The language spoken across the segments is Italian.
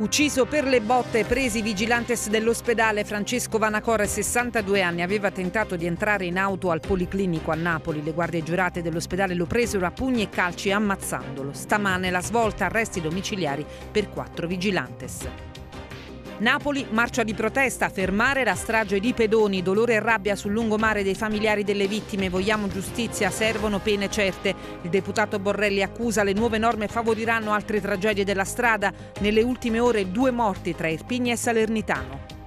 Ucciso per le botte presi vigilantes dell'ospedale, Francesco Vanacore, 62 anni, aveva tentato di entrare in auto al Policlinico a Napoli. Le guardie giurate dell'ospedale lo presero a pugni e calci ammazzandolo. Stamane la svolta, arresti domiciliari per quattro vigilantes. Napoli, marcia di protesta, fermare la strage di pedoni, dolore e rabbia sul lungomare dei familiari delle vittime, vogliamo giustizia, servono pene certe. Il deputato Borrelli accusa le nuove norme favoriranno altre tragedie della strada. Nelle ultime ore due morti tra Irpigna e Salernitano.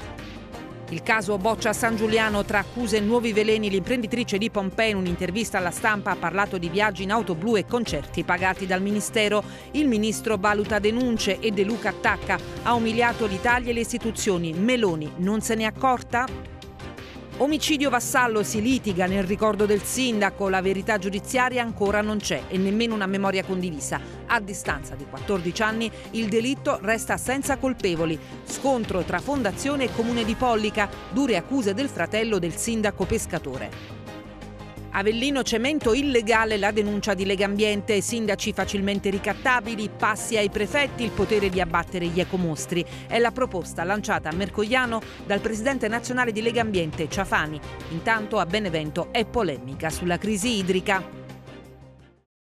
Il caso Boccia San Giuliano tra accuse e nuovi veleni. L'imprenditrice di Pompei in un'intervista alla stampa ha parlato di viaggi in auto blu e concerti pagati dal Ministero. Il ministro valuta denunce e De Luca attacca. Ha umiliato l'Italia e le istituzioni. Meloni non se ne è accorta? Omicidio vassallo si litiga nel ricordo del sindaco, la verità giudiziaria ancora non c'è e nemmeno una memoria condivisa. A distanza di 14 anni il delitto resta senza colpevoli. Scontro tra fondazione e comune di Pollica, dure accuse del fratello del sindaco pescatore. Avellino Cemento illegale la denuncia di Legambiente, sindaci facilmente ricattabili, passi ai prefetti il potere di abbattere gli ecomostri. È la proposta lanciata a Mercogliano dal presidente nazionale di Legambiente Ciafani. Intanto a Benevento è polemica sulla crisi idrica.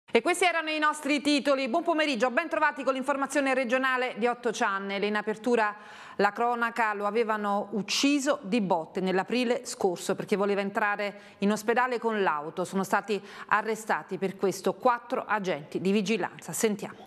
E questi erano i nostri titoli. Buon pomeriggio, ben trovati con l'informazione regionale di 8 Channel. In apertura la cronaca lo avevano ucciso di botte nell'aprile scorso perché voleva entrare in ospedale con l'auto. Sono stati arrestati per questo quattro agenti di vigilanza. Sentiamo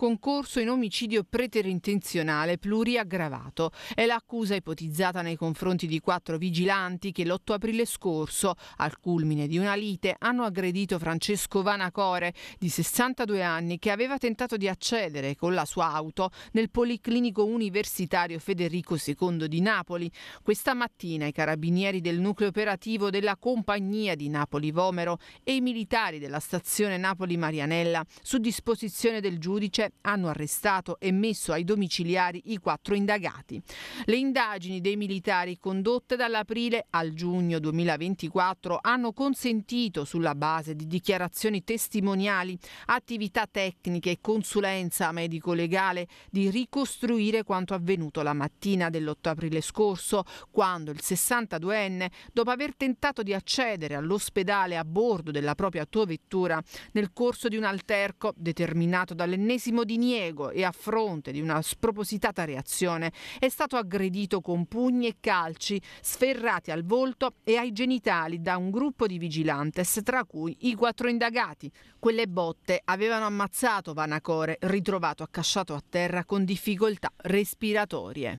concorso in omicidio preterintenzionale pluriaggravato. È l'accusa ipotizzata nei confronti di quattro vigilanti che l'8 aprile scorso, al culmine di una lite, hanno aggredito Francesco Vanacore, di 62 anni, che aveva tentato di accedere con la sua auto nel Policlinico Universitario Federico II di Napoli. Questa mattina i carabinieri del nucleo operativo della compagnia di Napoli Vomero e i militari della stazione Napoli Marianella, su disposizione del giudice, hanno arrestato e messo ai domiciliari i quattro indagati. Le indagini dei militari condotte dall'aprile al giugno 2024 hanno consentito, sulla base di dichiarazioni testimoniali, attività tecniche e consulenza medico-legale, di ricostruire quanto avvenuto la mattina dell'8 aprile scorso, quando il 62enne, dopo aver tentato di accedere all'ospedale a bordo della propria autovettura nel corso di un alterco determinato dall'ennesimo ennesimo diniego e a fronte di una spropositata reazione è stato aggredito con pugni e calci sferrati al volto e ai genitali da un gruppo di vigilantes, tra cui i quattro indagati. Quelle botte avevano ammazzato Vanacore, ritrovato accasciato a terra con difficoltà respiratorie.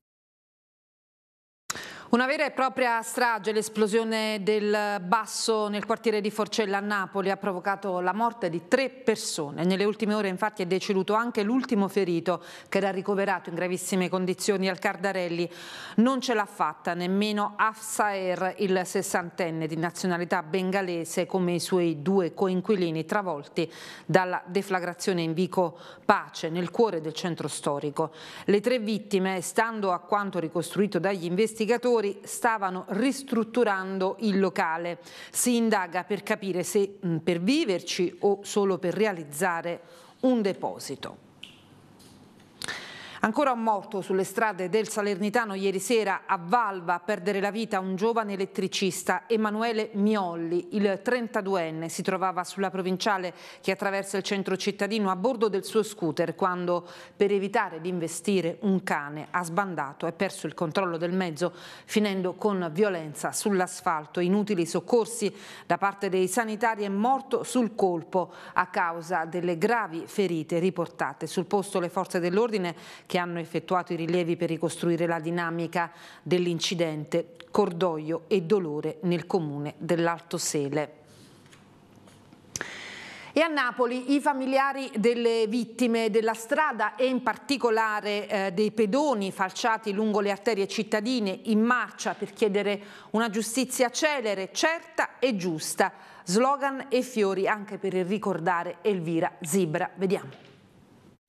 Una vera e propria strage, l'esplosione del basso nel quartiere di Forcella a Napoli ha provocato la morte di tre persone. Nelle ultime ore infatti è deceduto anche l'ultimo ferito che era ricoverato in gravissime condizioni al Cardarelli. Non ce l'ha fatta nemmeno Afsaer, il sessantenne di nazionalità bengalese come i suoi due coinquilini travolti dalla deflagrazione in Vico Pace nel cuore del centro storico. Le tre vittime, stando a quanto ricostruito dagli investigatori, lavoratori stavano ristrutturando il locale. Si indaga per capire se mm, per viverci o solo per realizzare un deposito. Ancora un morto sulle strade del Salernitano ieri sera a Valva a perdere la vita un giovane elettricista, Emanuele Miolli, il 32enne, si trovava sulla provinciale che attraversa il centro cittadino a bordo del suo scooter quando per evitare di investire un cane ha sbandato e perso il controllo del mezzo finendo con violenza sull'asfalto. Inutili soccorsi da parte dei sanitari e morto sul colpo a causa delle gravi ferite riportate. Sul posto le forze dell'ordine che hanno effettuato i rilievi per ricostruire la dinamica dell'incidente, cordoglio e dolore nel comune dell'Alto Sele. E a Napoli i familiari delle vittime della strada e in particolare eh, dei pedoni falciati lungo le arterie cittadine in marcia per chiedere una giustizia celere, certa e giusta. Slogan e fiori anche per ricordare Elvira Zibra. Vediamo.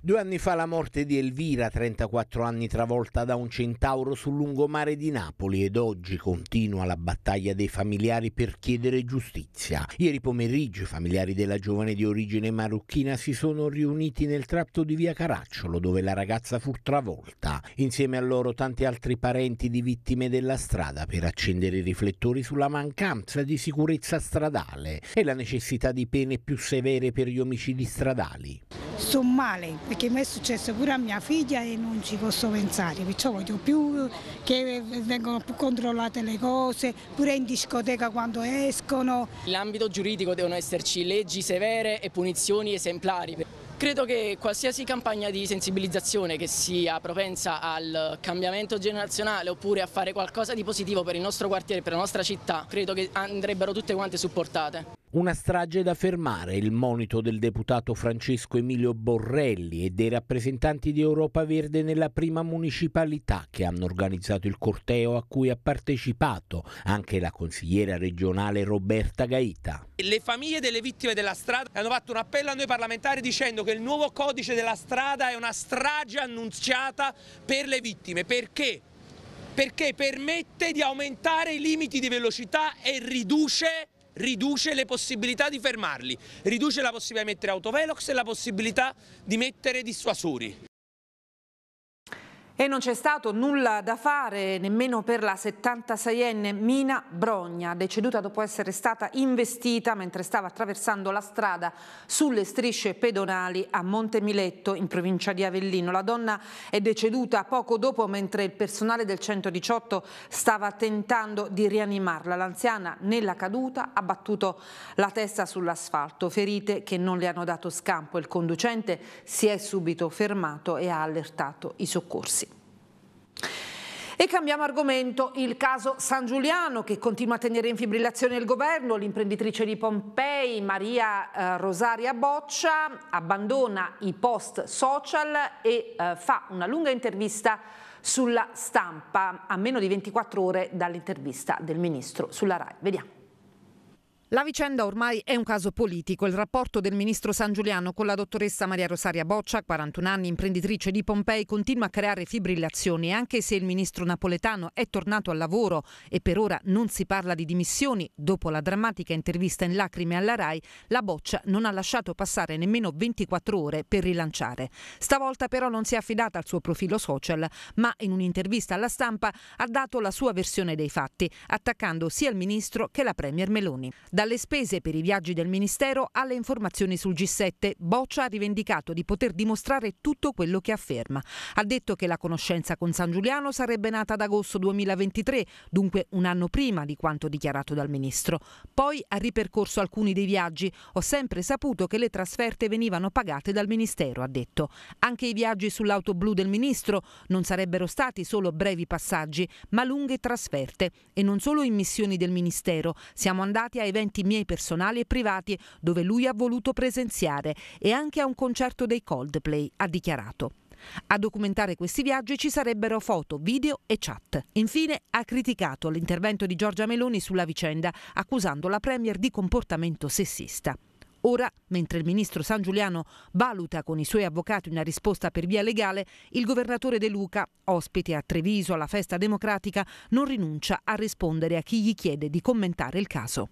Due anni fa la morte di Elvira, 34 anni travolta da un centauro sul lungomare di Napoli ed oggi continua la battaglia dei familiari per chiedere giustizia. Ieri pomeriggio i familiari della giovane di origine marocchina si sono riuniti nel tratto di via Caracciolo dove la ragazza fu travolta, insieme a loro tanti altri parenti di vittime della strada per accendere i riflettori sulla mancanza di sicurezza stradale e la necessità di pene più severe per gli omicidi stradali sto male perché mi è successo pure a mia figlia e non ci posso pensare, perciò voglio più che vengano più controllate le cose, pure in discoteca quando escono. L'ambito giuridico devono esserci leggi severe e punizioni esemplari. Credo che qualsiasi campagna di sensibilizzazione che sia propensa al cambiamento generazionale oppure a fare qualcosa di positivo per il nostro quartiere, per la nostra città, credo che andrebbero tutte quante supportate. Una strage da fermare, il monito del deputato Francesco Emilio Borrelli e dei rappresentanti di Europa Verde nella prima municipalità che hanno organizzato il corteo a cui ha partecipato anche la consigliera regionale Roberta Gaita. Le famiglie delle vittime della strada hanno fatto un appello a noi parlamentari dicendo che il nuovo codice della strada è una strage annunciata per le vittime. Perché? Perché permette di aumentare i limiti di velocità e riduce riduce le possibilità di fermarli, riduce la possibilità di mettere autovelox e la possibilità di mettere dissuasori. E non c'è stato nulla da fare nemmeno per la 76enne Mina Brogna, deceduta dopo essere stata investita mentre stava attraversando la strada sulle strisce pedonali a Montemiletto in provincia di Avellino. La donna è deceduta poco dopo mentre il personale del 118 stava tentando di rianimarla. L'anziana nella caduta ha battuto la testa sull'asfalto, ferite che non le hanno dato scampo. Il conducente si è subito fermato e ha allertato i soccorsi. E cambiamo argomento, il caso San Giuliano che continua a tenere in fibrillazione il governo, l'imprenditrice di Pompei Maria eh, Rosaria Boccia abbandona i post social e eh, fa una lunga intervista sulla stampa a meno di 24 ore dall'intervista del ministro sulla RAI. Vediamo. La vicenda ormai è un caso politico. Il rapporto del ministro San Giuliano con la dottoressa Maria Rosaria Boccia, 41 anni, imprenditrice di Pompei, continua a creare fibrillazioni anche se il ministro napoletano è tornato al lavoro e per ora non si parla di dimissioni, dopo la drammatica intervista in lacrime alla RAI, la Boccia non ha lasciato passare nemmeno 24 ore per rilanciare. Stavolta però non si è affidata al suo profilo social, ma in un'intervista alla stampa ha dato la sua versione dei fatti, attaccando sia il ministro che la premier Meloni. Da dalle spese per i viaggi del Ministero alle informazioni sul G7, Boccia ha rivendicato di poter dimostrare tutto quello che afferma. Ha detto che la conoscenza con San Giuliano sarebbe nata ad agosto 2023, dunque un anno prima di quanto dichiarato dal Ministro. Poi ha ripercorso alcuni dei viaggi. Ho sempre saputo che le trasferte venivano pagate dal Ministero, ha detto. Anche i viaggi sull'auto blu del Ministro non sarebbero stati solo brevi passaggi, ma lunghe trasferte. E non solo in missioni del Ministero. Siamo andati a eventi eventi miei personali e privati dove lui ha voluto presenziare e anche a un concerto dei Coldplay, ha dichiarato. A documentare questi viaggi ci sarebbero foto, video e chat. Infine ha criticato l'intervento di Giorgia Meloni sulla vicenda, accusando la Premier di comportamento sessista. Ora, mentre il ministro San Giuliano valuta con i suoi avvocati una risposta per via legale, il governatore De Luca, ospite a Treviso alla festa democratica, non rinuncia a rispondere a chi gli chiede di commentare il caso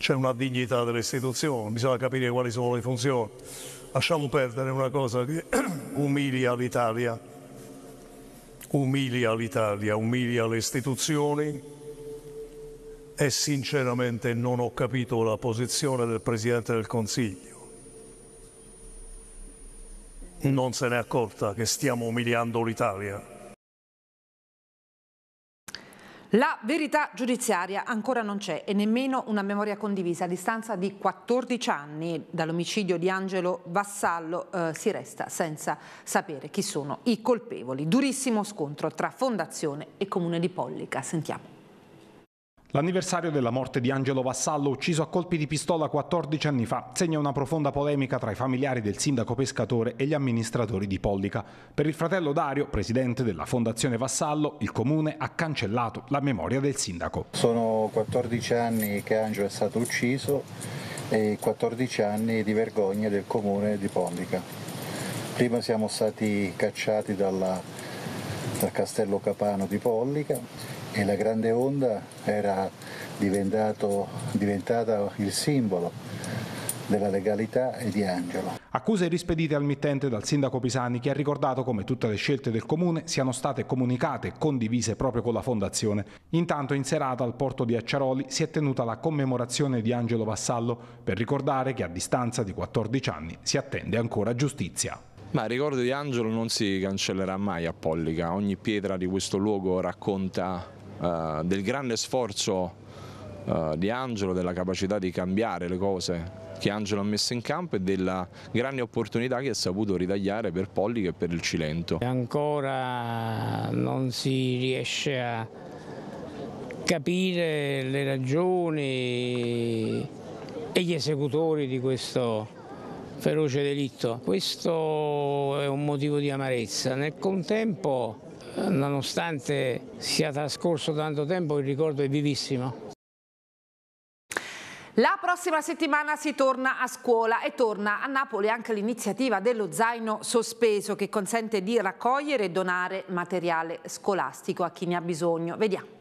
c'è una dignità delle istituzioni, bisogna capire quali sono le funzioni. Lasciamo perdere una cosa che umilia l'Italia, umilia l'Italia, umilia le istituzioni e sinceramente non ho capito la posizione del Presidente del Consiglio. Non se n'è accorta che stiamo umiliando l'Italia. La verità giudiziaria ancora non c'è e nemmeno una memoria condivisa. A distanza di 14 anni dall'omicidio di Angelo Vassallo eh, si resta senza sapere chi sono i colpevoli. Durissimo scontro tra Fondazione e Comune di Pollica. Sentiamo. L'anniversario della morte di Angelo Vassallo, ucciso a colpi di pistola 14 anni fa, segna una profonda polemica tra i familiari del sindaco pescatore e gli amministratori di Pollica. Per il fratello Dario, presidente della Fondazione Vassallo, il comune ha cancellato la memoria del sindaco. Sono 14 anni che Angelo è stato ucciso e 14 anni di vergogna del comune di Pollica. Prima siamo stati cacciati dalla, dal castello Capano di Pollica e la grande onda era diventata il simbolo della legalità e di Angelo. Accuse rispedite al mittente dal sindaco Pisani che ha ricordato come tutte le scelte del comune siano state comunicate e condivise proprio con la fondazione. Intanto in serata al porto di Acciaroli si è tenuta la commemorazione di Angelo Vassallo per ricordare che a distanza di 14 anni si attende ancora giustizia. Ma il ricordo di Angelo non si cancellerà mai a Pollica, ogni pietra di questo luogo racconta eh, del grande sforzo eh, di Angelo, della capacità di cambiare le cose che Angelo ha messo in campo e della grande opportunità che ha saputo ritagliare per Polli e per il Cilento. Ancora non si riesce a capire le ragioni e gli esecutori di questo feroce delitto. Questo è un motivo di amarezza. Nel contempo eh, nonostante sia trascorso tanto tempo, il ricordo è vivissimo. La prossima settimana si torna a scuola e torna a Napoli anche l'iniziativa dello zaino sospeso che consente di raccogliere e donare materiale scolastico a chi ne ha bisogno. Vediamo.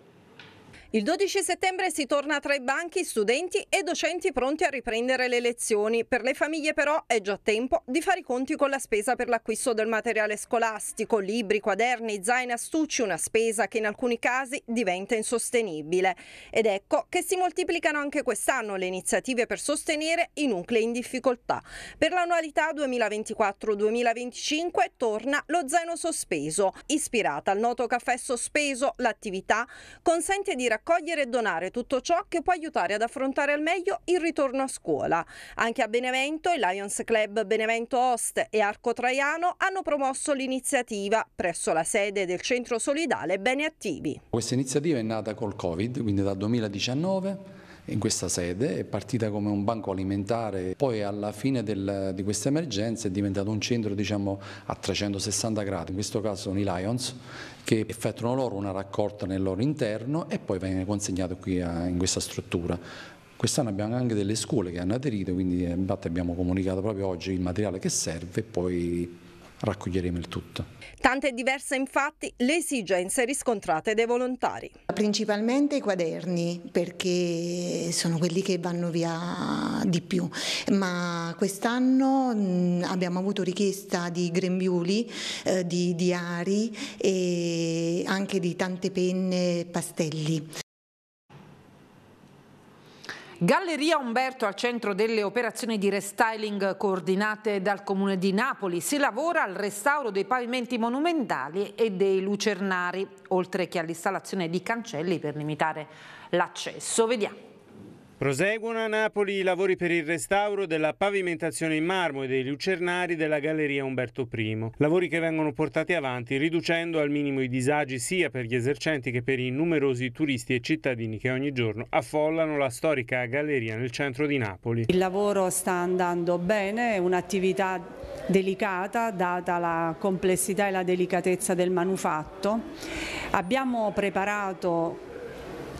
Il 12 settembre si torna tra i banchi studenti e docenti pronti a riprendere le lezioni. Per le famiglie però è già tempo di fare i conti con la spesa per l'acquisto del materiale scolastico, libri, quaderni, zaini, astucci, una spesa che in alcuni casi diventa insostenibile. Ed ecco che si moltiplicano anche quest'anno le iniziative per sostenere i nuclei in difficoltà. Per l'annualità 2024-2025 torna lo zaino sospeso. Ispirata al noto caffè sospeso, l'attività consente di raccogliere raccogliere e donare tutto ciò che può aiutare ad affrontare al meglio il ritorno a scuola. Anche a Benevento, il Lions Club Benevento Host e Arco Traiano hanno promosso l'iniziativa presso la sede del Centro Solidale Bene Attivi. Questa iniziativa è nata col Covid, quindi dal 2019 in questa sede, è partita come un banco alimentare, poi alla fine del, di questa emergenza è diventato un centro diciamo, a 360 gradi, in questo caso sono i Lions che effettuano loro una raccolta nel loro interno e poi viene consegnato qui a, in questa struttura. Quest'anno abbiamo anche delle scuole che hanno aderito, quindi eh, abbiamo comunicato proprio oggi il materiale che serve e poi raccoglieremo il tutto. Tante diverse infatti le esigenze riscontrate dai volontari. Principalmente i quaderni perché sono quelli che vanno via di più, ma quest'anno mm, abbiamo avuto richiesta di grembiuli, eh, di diari e anche di tante penne e pastelli. Galleria Umberto al centro delle operazioni di restyling coordinate dal Comune di Napoli. Si lavora al restauro dei pavimenti monumentali e dei lucernari, oltre che all'installazione di cancelli per limitare l'accesso. Vediamo. Proseguono a Napoli i lavori per il restauro della pavimentazione in marmo e dei lucernari della Galleria Umberto I, lavori che vengono portati avanti riducendo al minimo i disagi sia per gli esercenti che per i numerosi turisti e cittadini che ogni giorno affollano la storica galleria nel centro di Napoli. Il lavoro sta andando bene, è un'attività delicata data la complessità e la delicatezza del manufatto. Abbiamo preparato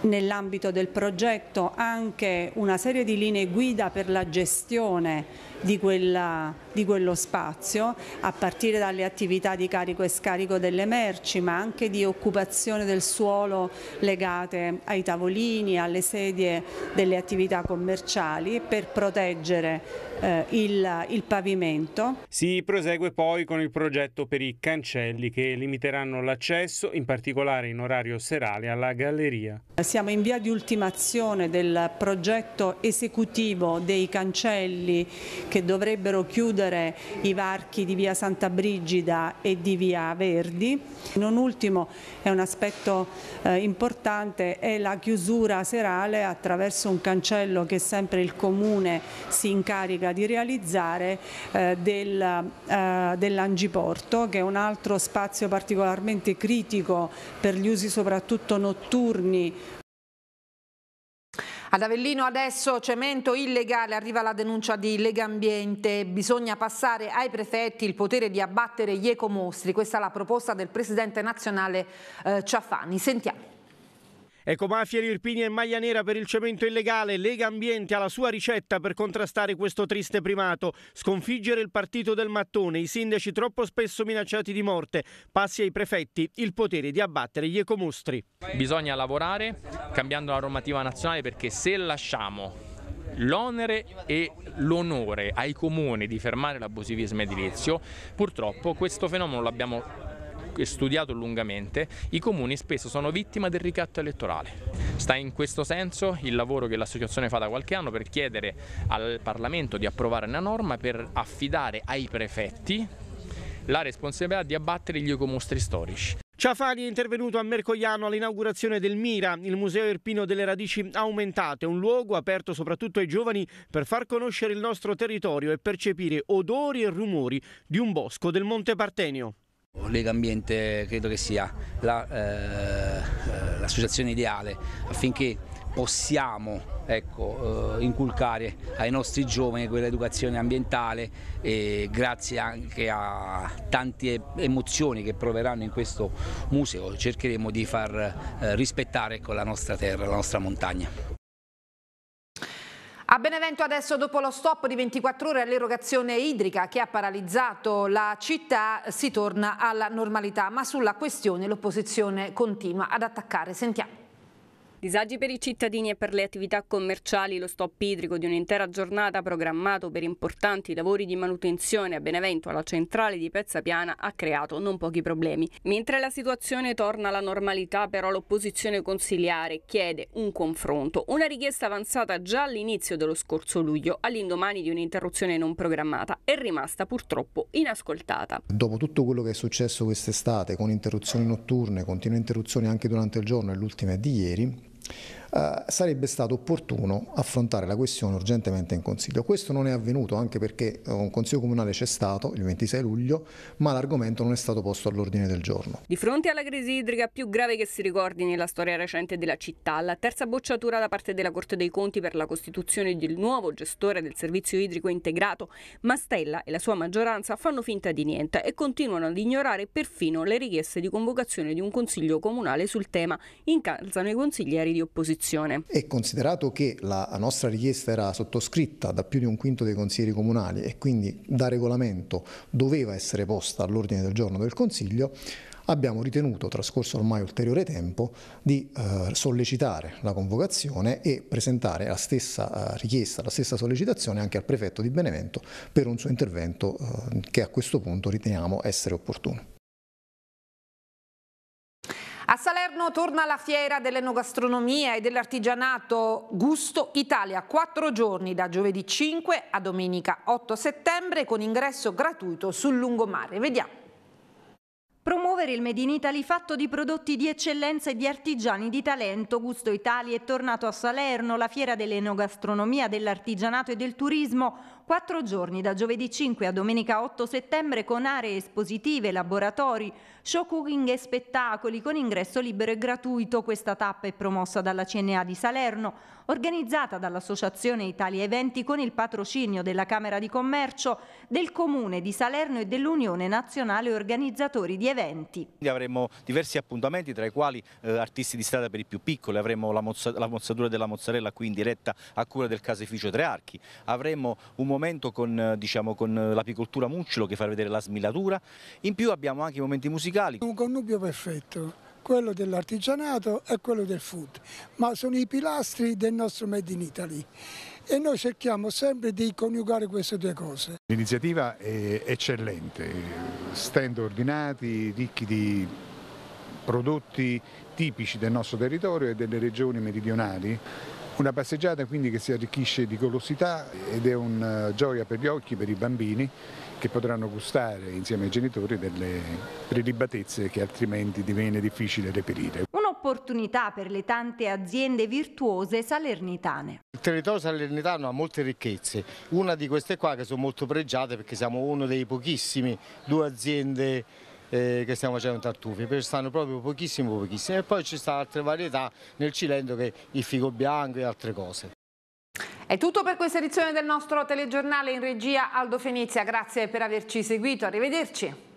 nell'ambito del progetto anche una serie di linee guida per la gestione di, quella, di, quello spazio, a partire dalle attività di carico e scarico delle merci, ma anche di occupazione del suolo legate ai tavolini, alle sedie delle attività commerciali per proteggere eh, il, il pavimento. Si prosegue poi con il progetto per i cancelli che limiteranno l'accesso, in particolare in orario serale, alla galleria siamo in via di ultimazione del progetto esecutivo dei cancelli che dovrebbero chiudere i varchi di via Santa Brigida e di via Verdi. Non ultimo è un aspetto eh, importante è la chiusura serale attraverso un cancello che sempre il Comune si incarica di realizzare eh, del, eh, dell'Angiporto che è un altro spazio particolarmente critico per gli usi soprattutto notturni ad Avellino adesso cemento illegale, arriva la denuncia di Lega Ambiente, bisogna passare ai prefetti il potere di abbattere gli ecomostri, questa è la proposta del presidente nazionale eh, Ciaffani, sentiamo. Ecomafia Irpini e Maglia Nera per il cemento illegale, Lega Ambiente ha la sua ricetta per contrastare questo triste primato, sconfiggere il partito del mattone, i sindaci troppo spesso minacciati di morte, passi ai prefetti il potere di abbattere gli ecomostri. Bisogna lavorare cambiando la normativa nazionale perché se lasciamo l'onere e l'onore ai comuni di fermare l'abusivismo edilizio, purtroppo questo fenomeno l'abbiamo studiato lungamente, i comuni spesso sono vittima del ricatto elettorale. Sta in questo senso il lavoro che l'associazione fa da qualche anno per chiedere al Parlamento di approvare una norma per affidare ai prefetti la responsabilità di abbattere gli ecomostri storici. Ciafani è intervenuto a Mercogliano all'inaugurazione del Mira, il Museo Irpino delle Radici Aumentate, un luogo aperto soprattutto ai giovani per far conoscere il nostro territorio e percepire odori e rumori di un bosco del Monte Partenio. Lega Ambiente credo che sia l'associazione la, eh, ideale affinché possiamo ecco, eh, inculcare ai nostri giovani quell'educazione ambientale e grazie anche a tante emozioni che proveranno in questo museo cercheremo di far eh, rispettare ecco, la nostra terra, la nostra montagna. A Benevento adesso dopo lo stop di 24 ore all'erogazione idrica che ha paralizzato la città si torna alla normalità ma sulla questione l'opposizione continua ad attaccare. Sentiamo. Disagi per i cittadini e per le attività commerciali, lo stop idrico di un'intera giornata programmato per importanti lavori di manutenzione a Benevento alla centrale di Pezzapiana ha creato non pochi problemi. Mentre la situazione torna alla normalità, però l'opposizione consiliare chiede un confronto, una richiesta avanzata già all'inizio dello scorso luglio, all'indomani di un'interruzione non programmata è rimasta purtroppo inascoltata. Dopo tutto quello che è successo quest'estate, con interruzioni notturne, continue interruzioni anche durante il giorno e l'ultima è di ieri, eh, sarebbe stato opportuno affrontare la questione urgentemente in Consiglio. Questo non è avvenuto anche perché eh, un Consiglio Comunale c'è stato il 26 luglio, ma l'argomento non è stato posto all'ordine del giorno. Di fronte alla crisi idrica più grave che si ricordi nella storia recente della città, la terza bocciatura da parte della Corte dei Conti per la costituzione del nuovo gestore del servizio idrico integrato, Mastella e la sua maggioranza fanno finta di niente e continuano ad ignorare perfino le richieste di convocazione di un Consiglio Comunale sul tema. Incalzano i consiglieri di opposizione disposizione. E considerato che la nostra richiesta era sottoscritta da più di un quinto dei consiglieri comunali e quindi da regolamento doveva essere posta all'ordine del giorno del Consiglio, abbiamo ritenuto, trascorso ormai ulteriore tempo, di eh, sollecitare la convocazione e presentare la stessa eh, richiesta, la stessa sollecitazione anche al prefetto di Benevento per un suo intervento eh, che a questo punto riteniamo essere opportuno. A Salerno torna la fiera dell'enogastronomia e dell'artigianato Gusto Italia, quattro giorni da giovedì 5 a domenica 8 settembre con ingresso gratuito sul lungomare. Vediamo. Promuovere il Made in Italy fatto di prodotti di eccellenza e di artigiani di talento. Gusto Italia è tornato a Salerno, la fiera dell'enogastronomia, dell'artigianato e del turismo, quattro giorni da giovedì 5 a domenica 8 settembre con aree espositive, laboratori, show cooking e spettacoli con ingresso libero e gratuito. Questa tappa è promossa dalla CNA di Salerno, organizzata dall'Associazione Italia Eventi con il patrocinio della Camera di Commercio, del Comune di Salerno e dell'Unione Nazionale Organizzatori di Eventi. avremo diversi appuntamenti tra i quali eh, artisti di strada per i più piccoli, avremo la, mozza, la mozzatura della mozzarella qui in diretta a cura del caseificio Trearchi, avremo un momento con, diciamo, con l'apicoltura Muccilo che farà vedere la smilatura, in più abbiamo anche i momenti musicali. Un connubio perfetto quello dell'artigianato e quello del food, ma sono i pilastri del nostro Made in Italy e noi cerchiamo sempre di coniugare queste due cose. L'iniziativa è eccellente, stand ordinati, ricchi di prodotti tipici del nostro territorio e delle regioni meridionali, una passeggiata quindi che si arricchisce di golosità ed è una gioia per gli occhi, per i bambini che potranno gustare insieme ai genitori delle prelibatezze che altrimenti diviene difficile reperire. Un'opportunità per le tante aziende virtuose salernitane. Il territorio salernitano ha molte ricchezze, una di queste qua che sono molto pregiate perché siamo uno dei pochissimi, due aziende eh, che stiamo facendo tartufi, perché stanno proprio pochissimo pochissime e poi ci sta altre varietà nel Cilento che il figo bianco e altre cose. È tutto per questa edizione del nostro telegiornale in regia Aldo Fenizia, grazie per averci seguito, arrivederci.